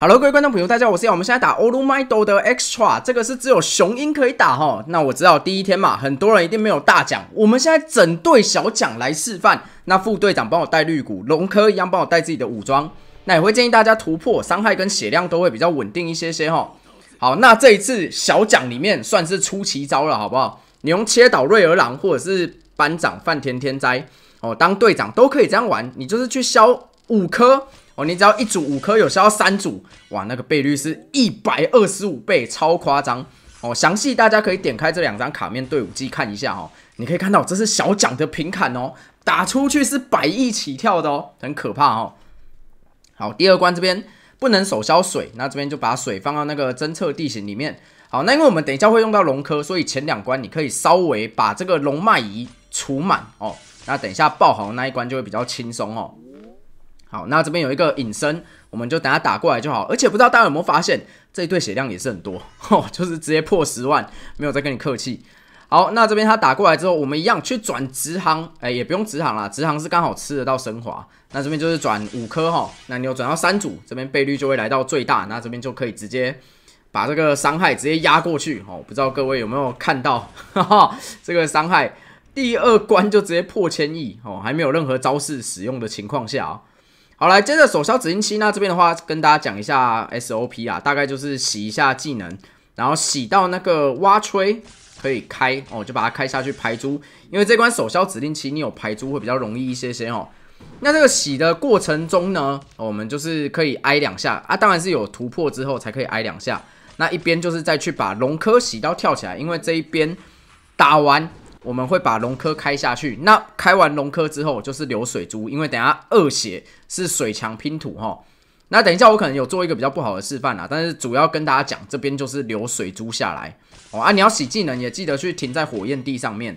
Hello，各位观众朋友，大家好，我是我们现在打 Olu m i d o 的 Extra，这个是只有雄鹰可以打哈。那我知道第一天嘛，很多人一定没有大奖。我们现在整队小奖来示范。那副队长帮我带绿谷龙科一样，帮我带自己的武装。那也会建议大家突破伤害跟血量都会比较稳定一些些哈。好，那这一次小奖里面算是出奇招了，好不好？你用切倒瑞儿郎或者是班长范天天哉，哦，当队长都可以这样玩。你就是去削五颗。哦，你只要一组五颗，有时候三组，哇，那个倍率是一百二十五倍，超夸张哦。详细大家可以点开这两张卡面对武器看一下哦，你可以看到这是小奖的平砍哦，打出去是百亿起跳的哦，很可怕哦。好，第二关这边不能手消水，那这边就把水放到那个侦测地形里面。好，那因为我们等一下会用到龙科，所以前两关你可以稍微把这个龙脉仪除满哦。那等一下爆好那一关就会比较轻松哦。好，那这边有一个隐身，我们就等他打过来就好。而且不知道大家有没有发现，这一对血量也是很多，吼，就是直接破十万，没有再跟你客气。好，那这边他打过来之后，我们一样去转直行，哎，也不用直行了，直行是刚好吃得到升华。那这边就是转五颗哈，那你有转到三组，这边倍率就会来到最大，那这边就可以直接把这个伤害直接压过去。哦，不知道各位有没有看到，哈哈，这个伤害第二关就直接破千亿，哦，还没有任何招式使用的情况下。好，来接着首消指令期，那这边的话跟大家讲一下 SOP 啊，大概就是洗一下技能，然后洗到那个挖吹可以开哦，就把它开下去排珠，因为这关首消指令期你有排珠会比较容易一些些哦。那这个洗的过程中呢，我们就是可以挨两下啊，当然是有突破之后才可以挨两下。那一边就是再去把龙科洗到跳起来，因为这一边打完。我们会把龙科开下去，那开完龙科之后就是流水珠，因为等下二血是水墙拼图哈。那等一下我可能有做一个比较不好的示范啦，但是主要跟大家讲，这边就是流水珠下来哦啊，你要洗技能也记得去停在火焰地上面。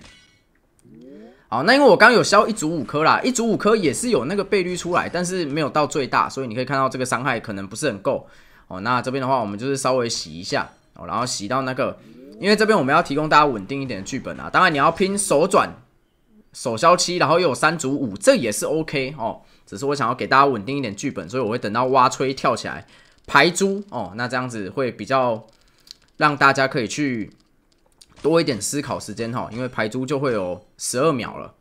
好，那因为我刚有消一组五颗啦，一组五颗也是有那个倍率出来，但是没有到最大，所以你可以看到这个伤害可能不是很够哦。那这边的话，我们就是稍微洗一下哦，然后洗到那个。因为这边我们要提供大家稳定一点的剧本啊，当然你要拼手转首消七，然后又有三组五，这也是 OK 哦。只是我想要给大家稳定一点剧本，所以我会等到挖吹跳起来排珠哦，那这样子会比较让大家可以去多一点思考时间哈，因为排珠就会有十二秒了。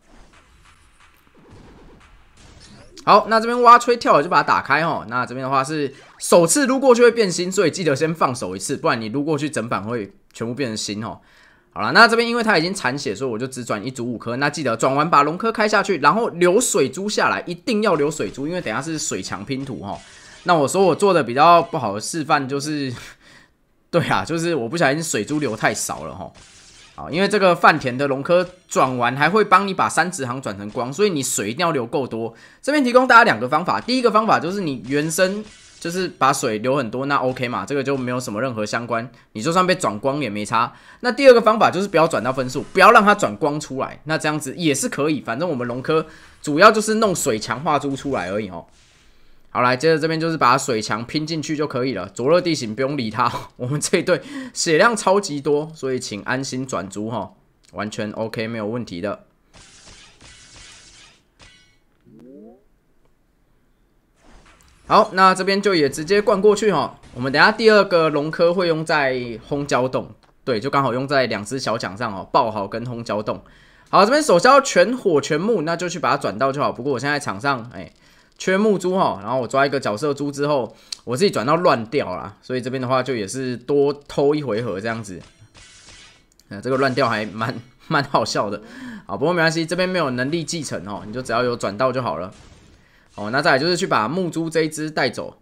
好，那这边挖、吹、跳了就把它打开哈。那这边的话是首次撸过去会变新，所以记得先放手一次，不然你撸过去整板会全部变成新哦。好了，那这边因为它已经残血，所以我就只转一组五颗。那记得转完把龙科开下去，然后流水珠下来，一定要流水珠，因为等下是水墙拼图哈。那我说我做的比较不好示范，就是 对啊，就是我不小心水珠流太少了哈。因为这个饭田的龙科转完还会帮你把三指行转成光，所以你水一定要流够多。这边提供大家两个方法，第一个方法就是你原生就是把水流很多，那 OK 嘛，这个就没有什么任何相关，你就算被转光也没差。那第二个方法就是不要转到分数，不要让它转光出来，那这样子也是可以。反正我们龙科主要就是弄水强化珠出来而已哦。好，来接着这边就是把水墙拼进去就可以了。灼热地形不用理它，我们这队血量超级多，所以请安心转租哈，完全 OK 没有问题的。好，那这边就也直接灌过去哈。我们等下第二个龙科会用在烘胶洞，对，就刚好用在两只小桨上哦，爆好跟烘胶洞。好，这边先要全火全木，那就去把它转到就好。不过我现在场上哎。缺木珠哈，然后我抓一个角色珠之后，我自己转到乱掉啦，所以这边的话就也是多偷一回合这样子。啊，这个乱掉还蛮 蛮好笑的。好，不过没关系，这边没有能力继承哦，你就只要有转到就好了。哦，那再来就是去把木珠这一只带走。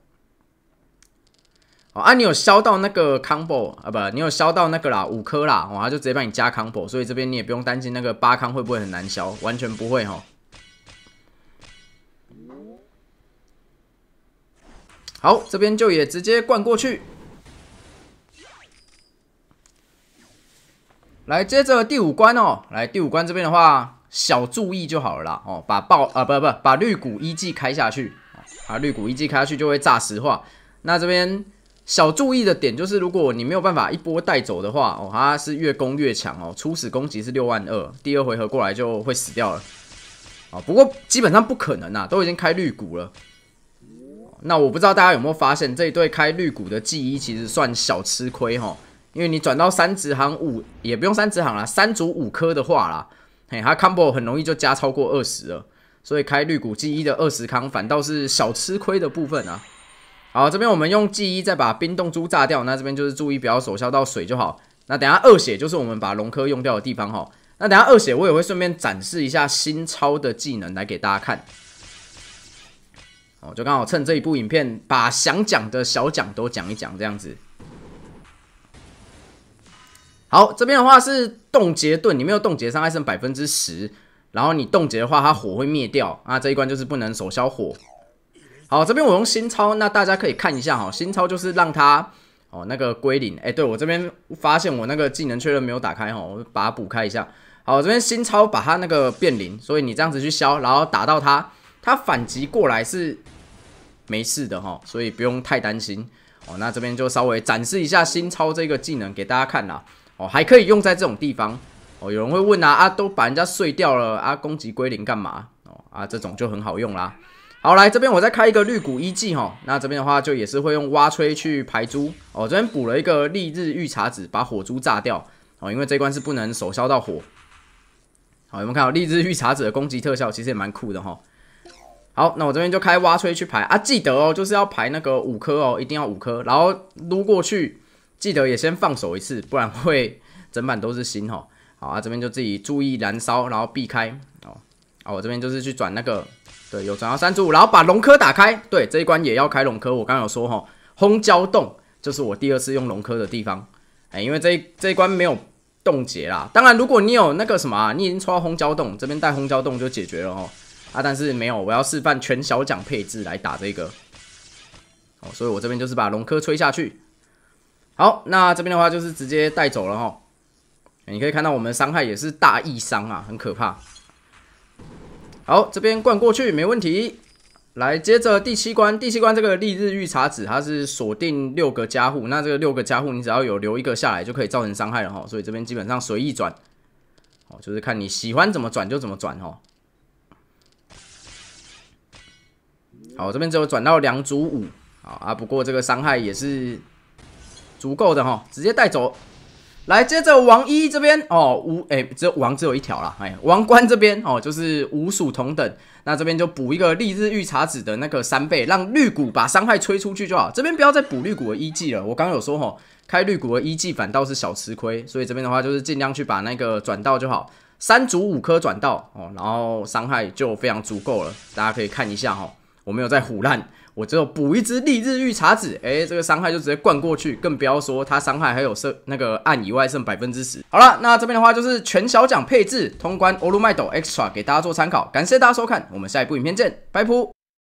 哦啊，你有消到那个 combo 啊？不，你有消到那个啦，五颗啦，我他就直接帮你加 combo，所以这边你也不用担心那个八康会不会很难消，完全不会哈。好，这边就也直接灌过去。来，接着第五关哦。来，第五关这边的话，小注意就好了啦。哦，把爆啊，不不，把绿谷一技开下去啊，绿谷一技开下去就会炸石化。那这边小注意的点就是，如果你没有办法一波带走的话，哦，它是越攻越强哦。初始攻击是六万二，第二回合过来就会死掉了。哦，不过基本上不可能啊，都已经开绿谷了。那我不知道大家有没有发现，这一对开绿谷的 G 一其实算小吃亏哈，因为你转到三植行五也不用三植行了，三组五颗的话啦，嘿，它 combo 很容易就加超过二十了，所以开绿谷 G 一的二十康反倒是小吃亏的部分啊。好，这边我们用 G 一再把冰冻珠炸掉，那这边就是注意不要手消到水就好。那等下二血就是我们把龙科用掉的地方哈。那等下二血我也会顺便展示一下新超的技能来给大家看。哦，就刚好趁这一部影片，把想讲的小讲都讲一讲，这样子。好，这边的话是冻结盾，你没有冻结，伤害剩百分之十。然后你冻结的话，它火会灭掉。啊，这一关就是不能手消火。好，这边我用新超，那大家可以看一下哈，新超就是让它哦那个归零。哎，对我这边发现我那个技能确认没有打开哈，我把它补开一下。好，这边新超把它那个变零，所以你这样子去消，然后打到它。他反击过来是没事的哈，所以不用太担心哦。那这边就稍微展示一下新超这个技能给大家看啦。哦，还可以用在这种地方哦。有人会问啊啊，都把人家碎掉了啊，攻击归零干嘛哦啊？这种就很好用啦。好来，这边我再开一个绿谷一技哈，那这边的话就也是会用挖吹去排珠哦。这边补了一个烈日御茶子，把火珠炸掉哦，因为这关是不能手烧到火。好，有没有看到烈日御茶子的攻击特效？其实也蛮酷的哈。好，那我这边就开挖吹去排啊，记得哦，就是要排那个五颗哦，一定要五颗，然后撸过去，记得也先放手一次，不然会整板都是新。哦。好啊，这边就自己注意燃烧，然后避开哦。啊，我这边就是去转那个，对，有转到三株五，然后把龙科打开，对，这一关也要开龙科。我刚刚有说哈，烘焦洞就是我第二次用龙科的地方。哎，因为这一这一关没有冻结啦。当然，如果你有那个什么，你已经抽到烘焦洞，这边带烘焦洞就解决了哦。啊，但是没有，我要示范全小奖配置来打这个哦，所以我这边就是把龙科吹下去。好，那这边的话就是直接带走了哈。你可以看到我们伤害也是大意伤啊，很可怕。好，这边灌过去没问题。来，接着第七关，第七关这个丽日御茶子，它是锁定六个加护，那这个六个加护你只要有留一个下来，就可以造成伤害了哈。所以这边基本上随意转，哦，就是看你喜欢怎么转就怎么转哦。好，这边只有转到两组五，好啊，不过这个伤害也是足够的哈，直接带走。来，接着王一这边哦，五哎，有王只有一条啦，哎，王冠这边哦，就是五属同等，那这边就补一个丽日玉茶子的那个三倍，让绿谷把伤害吹出去就好。这边不要再补绿谷的一技了，我刚有说哈，开绿谷的一技反倒是小吃亏，所以这边的话就是尽量去把那个转到就好，三组五颗转到哦，然后伤害就非常足够了，大家可以看一下哈。我没有在胡乱，我只有补一只丽日绿茶子，哎，这个伤害就直接灌过去，更不要说它伤害还有剩那个按以外剩百分之十。好了，那这边的话就是全小奖配置通关欧陆麦斗 extra 给大家做参考，感谢大家收看，我们下一部影片见，拜拜。